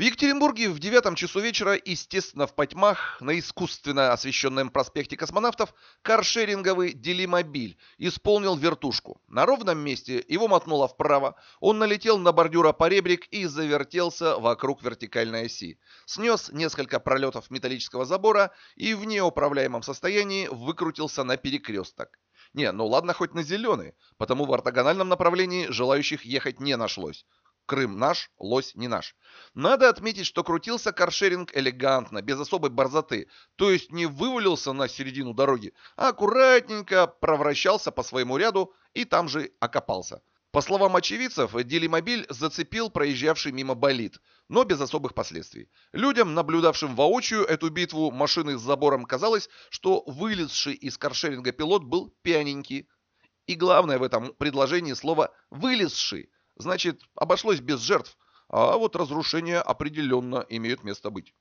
В Екатеринбурге в девятом часу вечера, естественно, в потьмах, на искусственно освещенном проспекте космонавтов, каршеринговый делимобиль исполнил вертушку. На ровном месте его мотнуло вправо, он налетел на бордюра поребрик и завертелся вокруг вертикальной оси. Снес несколько пролетов металлического забора и в неуправляемом состоянии выкрутился на перекресток. Не, ну ладно хоть на зеленый, потому в ортогональном направлении желающих ехать не нашлось. Крым наш, лось не наш. Надо отметить, что крутился каршеринг элегантно, без особой борзоты, то есть не вывалился на середину дороги, а аккуратненько провращался по своему ряду и там же окопался. По словам очевидцев, делимобиль зацепил проезжавший мимо болид, но без особых последствий. Людям, наблюдавшим воочию эту битву машины с забором, казалось, что вылезший из каршеринга пилот был пьяненький. И главное в этом предложении слово «вылезший». Значит, обошлось без жертв, а вот разрушения определенно имеют место быть.